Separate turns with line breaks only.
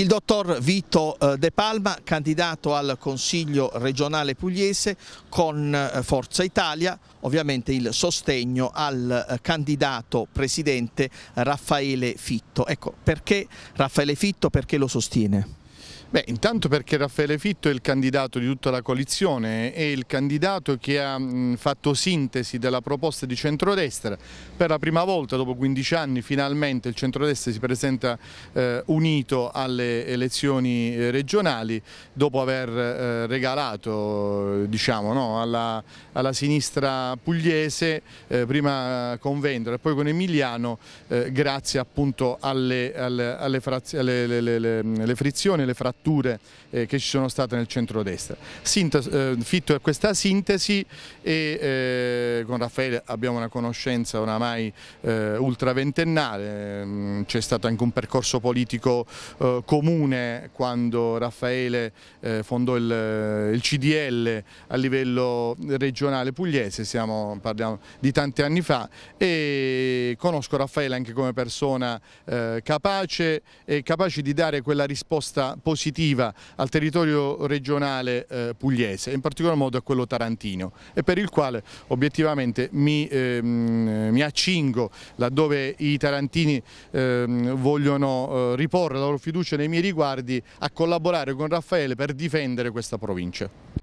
Il dottor Vito eh, De Palma, candidato al Consiglio regionale pugliese con eh, Forza Italia, ovviamente il sostegno al eh, candidato presidente Raffaele Fitto. Ecco, perché Raffaele Fitto? Perché lo sostiene?
Beh, intanto perché Raffaele Fitto è il candidato di tutta la coalizione, è il candidato che ha fatto sintesi della proposta di centrodestra. Per la prima volta dopo 15 anni finalmente il centrodestra si presenta eh, unito alle elezioni eh, regionali dopo aver eh, regalato diciamo, no, alla, alla, sinistra pugliese, eh, prima con Vendra e poi con Emiliano, eh, grazie appunto alle, alle, alle, alle frizioni, le fratture eh, che ci sono state nel centro-destra. eh, fitto è questa sintesi e eh, con Raffaele abbiamo una conoscenza oramai eh, ultraventennale, mm, c'è stato anche un percorso politico eh, comune quando Raffaele fondò il, il, CDL a livello regionale pugliese, Siamo, parliamo di tanti anni fa e conosco Raffaele anche come persona eh, capace e capace di dare quella risposta positiva al territorio regionale eh, pugliese, in particolar modo a quello tarantino e per il quale obiettivamente mi, ehm, mi accingo laddove i tarantini ehm, vogliono eh, riporre la loro fiducia nei miei riguardi a collaborare con Raffaele per difendere questa provincia.